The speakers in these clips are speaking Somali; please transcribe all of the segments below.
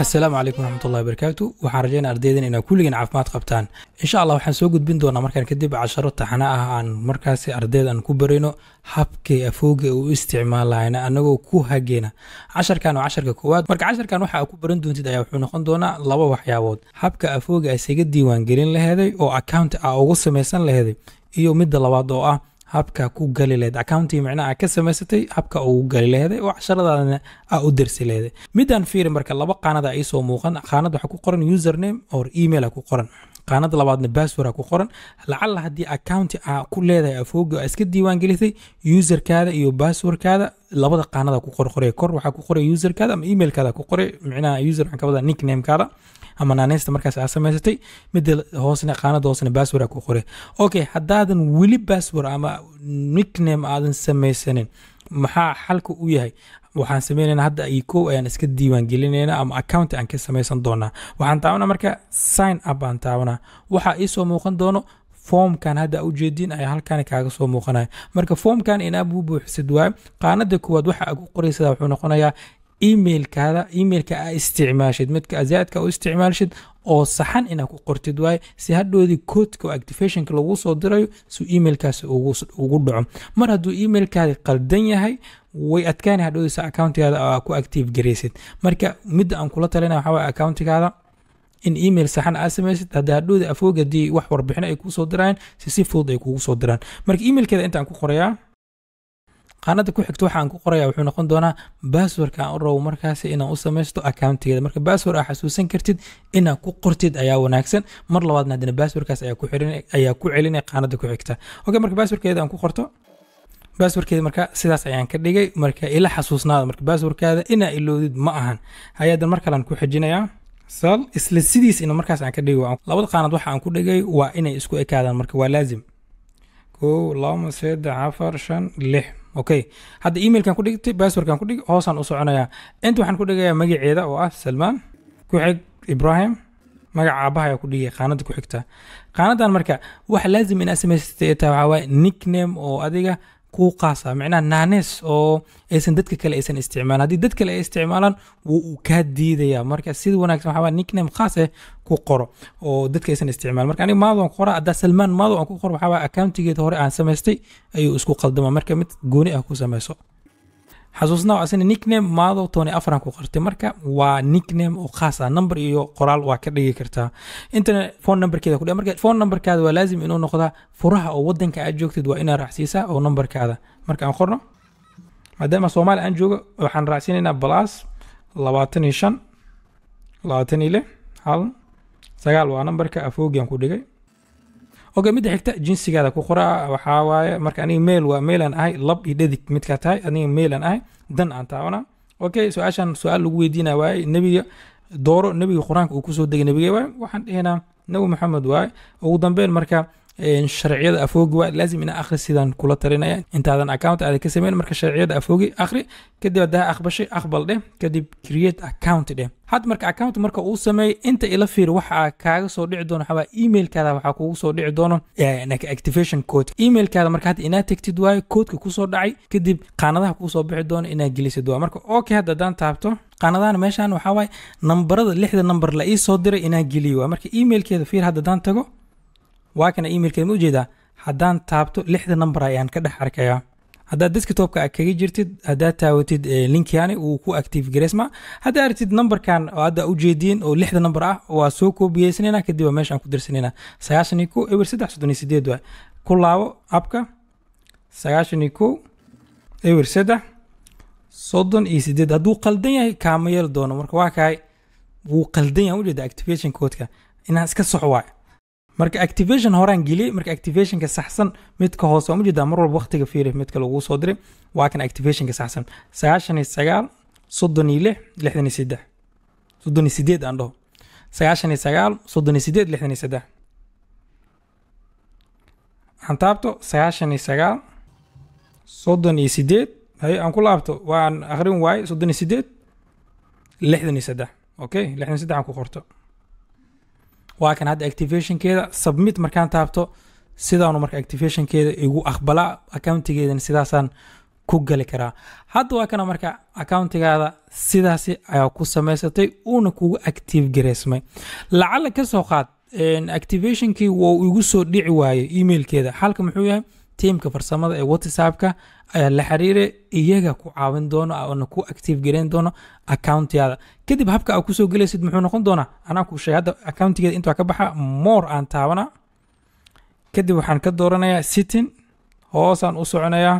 assalaamu calaykum waraxmatullahi barakaatu waxaan rajaynaa ardaydan inaa kulligeen caafimaad qabtaan insha allah waxaan soo gudbin doonaa markaan kadib casharo taxana ah aan markaasi ardayda aan ku barayno habkay afooga u isticmaalayna anagoo ku hageena casharkan waa casharka koowaad marka casharkan waxa aad ku baran doontid ayaa wuxuu noqon doonaa laba waxyaabood habka afooga isaga diiwaan laheeday oo account ah ugu samaysan laheeday iyo midda labaad oo ah habka ku gali lehed accountii micnaha aad ka samaysatay habka ugu gali leheday oo casharadaadana aa u dirsi leheday midaan fiiri marka laba qaanada iisoo muuqan qaanad waxaa ku qoran username or email ku qoran qaanada labaadna bassword ku qoran lacalla haddii accounti aa ku leedahay afoogi iska diiwaan userkaada iyo basswordkaada labada qaanada ku qorqore kor waxaa ku qoray userkaada ama emailkaada ku qoray micnaha user waxaan ka wadaa ah nicknamekaada ama naaneysta markaas aa samaysatay mida hoosna qaanada hoosna bassword aa ku qoray okay haddaadan weli bassword ama nickname aadan samaysanin maxaa xalka u yahay waxaan sameynana hadda iyo kow ayaan iska diiwaan gelinayna ama account aan ka samaysan doonaa waxaan taabanaa marka sign up aan taabanaa waxaa ii soo muuqan doono foomkan hadda ujeediin ayaa halkan kaaga soo muuqanaya marka foomkan inaad u buuxisid waayo qaanada kuwaad waxa ku qoraysaa wuxuu noqonayaa emailkaada emailka aa isticmaashid midka azaadka u isticmaalshid oo saxan inaad ku qortid waaye si hadhoodii koodka oo activationka lagu soo dirayo suu emailkaasi ugu dhaco mar hadduu emailkaadi qaldan yahay way adkaana hadhoodiisa accountigaada aa ku active garaysid marka midda aan kula talina waxaa waye accountigaada in email saxan aa samaysid hadda hadhoodii afoogadii wax warbixino ay kuu soo dirayaan si si fudud ay kuugu soo diraan marka emailkeeda intaan ku qorayaa qaanada ku xigto waxaan ku qoraya wuxuu noqon doonaa basswordka aan u rabo markaas inaan u samaysto accountigeeda marka bassword aad xasuusan kartid inaad ku qortid ayaa wanaagsan mar labaadna haddana basswordkaas ayaa ku celinaya qaanada ku xigta okay marka basswordkeeda aan ku qorto baaswarkeeda marka sidaas ayaan ka dhigay marka ila xasuusnaada marka baaswarkaada inaa iloodid ma ahan hay mar kalean ku xijinayaa sal isla sidiis ina markaas aan ka dhigi labada qaanad waxa aan ku dhigay waa inay isku ekaadaan marka waa laazim kow laba saddex afar shan lix okay hadda emailkan ku dhigtay basswordkan ku dhig hoosaan u soconayaa inta waxaan ku dhigayaa magaceeda oo ah salmaan ku xig ibrahim magaca aabahaya ku dhigaya qaanada ku xigta qaanadan marka waxa laazim inaad samaysatay tahay waxaa waaye nickname oo adiga kuwa qaasa micnaha naanees oo aysan dadka kale aysan isticmaalin haddii dad kale ay isticmaalaan wuu kaa diidaya marka sid wanaagsan waxaa nickname khaas eh ku qoro oo dadka aysan isticmaalin marka aniga maadu aan qora haddaa salmaan maado aan ku qoro waxaa accountigeeda hore aan samaystay ayuu isku qaldama marka mid gooni ah ku samayso xasuusnaa asina nickname maadow tooni afaran ku qortay marka waa nickname oo khaas ah number iyo qoraal waa ka dhigi kartaa intana phone numberkeeda kudhe marka phone numberkaada waa laazim inuu noqdaa furaha oo wadanka aad joogtid waa inaa raacsiisaa oo numberkaada marka aan qorno maadaama soomaali aan joogo waxaan raacsiinaynaa balaas labaatan iyo shan labaatan iyo lix hal sagaal waa numberka afoogian ku dhigay okay midda xigta jinsigaada ku qoraa waxaa waaye marka aniga mail waa mailan ahay lab iyo dhadig midkaa tahay aniga mailan ahay dan aan taabanaa okay su-aashan su-aal lagu weydiina waaye nebiga dooro nebiga qur-aanka uu kusoo degay nebige waaye waxaan dhihinaa nebi maxamed waaye ugu dambeyn marka sharciyada afoogi waa laazim inaa akhri sidaan kula talinaya intaadan account aada ka sameyn marka sharciyada afoogi akhri kadib haddaa aqbashay aqbal dheh kadib create account dheh had marka account marka uu sameeyey inta ila fiir waxaa kaaga soo dhici doono waxaa emailkaada waxaa kugu soo dhici doono eh, activation code emailkaada marka hadda inaad tagtid waayo koodka kusoo dhacay kadib qaanadaha kuu bixi doono inaad gelisid waa marka okay hadda haddaan taabto qaanadahan meeshaan waxaa waaye nambarada lixda nambar la ii soo diray inaan geliyo waa marka emailkeeda fiir hadda haddaan tago waa kana imailkeed ma ujeedaa haddaan taabto lixda namber ayaan ka dhex arkaya haddaad deskitopka kaga jirtid haddaad taawatid eh, linkiani uu ku active garesma haddaa aragtid namberkan oo hadda ujeediin oo lixda namber ah waa soo koobiyeysanaynaa kadib meeshaan ku dirsanayna sagaashanii ko ewer saddex soddon iyo sideed waa ku laabo abka sagaashanii ko ewer saddex soddon iyo sideed hadduu qaldan yahay kaama yeeli doono marka waa kahay wuu qaldan yahay ujeeda activation koodka inaan iska sox waay marka activation horaan geliyey marka activationka saxsan midka hoose waa ma jeedaa mar walba waqtiga fiiri midka laguu soo diray waa kan activationka saxsan sagaashan iyo sagaal soddon iyo lix lixdan iyo saddex soddon iyo sideed aan dhaho sagaashan iyo sagaal soddon iyo sideed lixdan iyo saddex waxaan taabto sagaashan iyo sagaal soddon iyo sideed haye aan ku laabto waan akhrin waaye soddon iyo sideed lixdan iyo saddex okay lixdan iyo saddex aan ku qorto waa kan hadda activationkeeda submit markaan taabto sidaanu marka activationkeeda igu aqbala accountigeedana sidaasaan ku gali karaa hadda waa kana marka accountigaada sidaasi ayaa ku samaysatay uuna kugu active gareysmay lacala kasoo qaad activationkii wau igu soo dhici waayay emailkeeda xalka muxuu yahay tiimka farsamada ee whatsappka ayaa la xiriiray iyaga ku caawin doono na ku active gareyn doono accountiyaada kadib habka aa kusoo gelaysid muxuu noqon doonaa anaa ku hadda accountigeeda intaa ka baxa more aan taabana kadib waxaan ka dooranayaa sitting hoosaan u soconayaa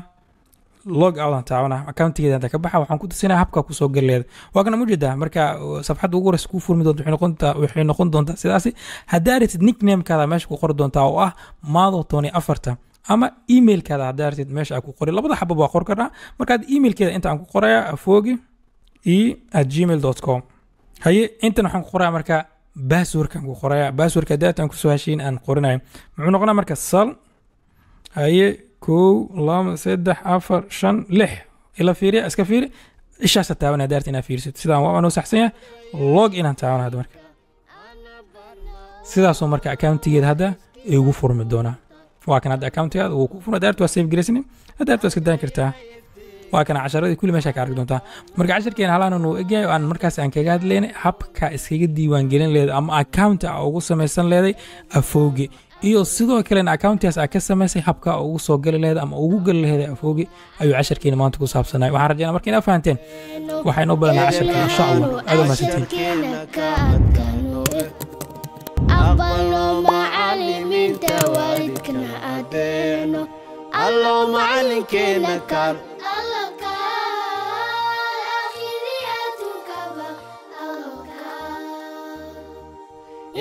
log outan taabana accountigeeda intaa ka baxa waxaan ku tusinaya habka kusoo gelileeda waa kana mujeedaa marka uh, safxadda ugu horeysa kuu furmi doonta noqontaa waxay noqon doontaa sidaasi haddaa aragtid nicknamekaada meesha ku qori doontaa oo ah maado afarta ama emailkaada haddaa artid meesha aa ku qori labada xabab waa qor karnaa markaad emailkeeda inta aan ku qoraya afogi e at gmail com haye intan waxaan ku qoraya markaa baaswarkan ku qoraya baaswarka haddaad kusoo heshiin aan qorinayo muxuu noqonaa marka sal haye kow laba saddex afar shan lix ila fiiriya iska fiiri ishaasa taaban haddaa inaa fiirsato sidaan waa noo yahay log inaan taaban hadda marka sidaasoo marka accountigeeda hadda ay furmi doonaa waa kan hadda accountigaada wuu ku furan adaabtu waa save garaysani adaabtu waa iska daan kartaa waa kana casharadii kulli meesha ka arki doontaa marka casharkeena halaan nuu egyahay aan markaas aan kaga hadlaynay habka iskaga diiwaangelin leeday ama accounta a ugu samaysan leeday afooge iyo sidoo kalena accountigaas aa ka samaysay habka ugu soo gali leeday ama ugu gali leeday afooge ayuu casharkeena maanta ku saabsanay waxaan rajaynaa marka inaad fahanteen waxaynoo balanaa casharkeena insha allah aad umaasantiin aateeno allow macalinkeena kaar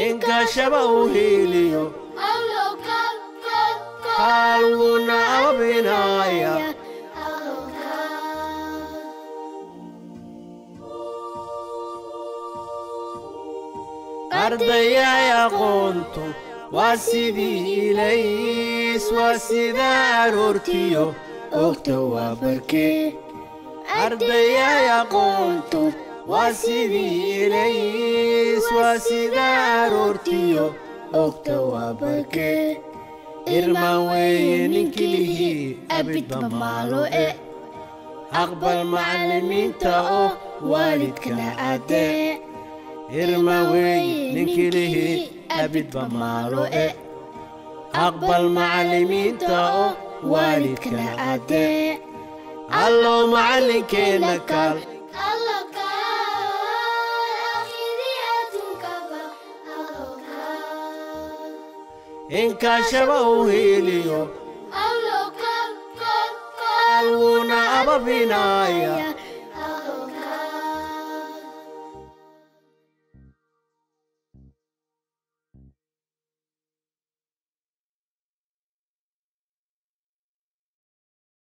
inkashaba uu hiiliyo halguna ababinaaya ardayay aqoontu waa sidii ilays waa sidaa aroortiyo ogta waa barkee ardayaay aqoonto waa sidii ilays waa sidaa aroortiyo ogta waa barkee irmaan weeye ninkilihii abidba maalo e aqbal macallimiinta oo waalidkana addee irmaan weeye ninkilihii abid ba maalooe aqbal macallimiinta oo waalidkana addee allow macallinkeenna kaal inkaashaba u hiliyo alwuuna ababinaya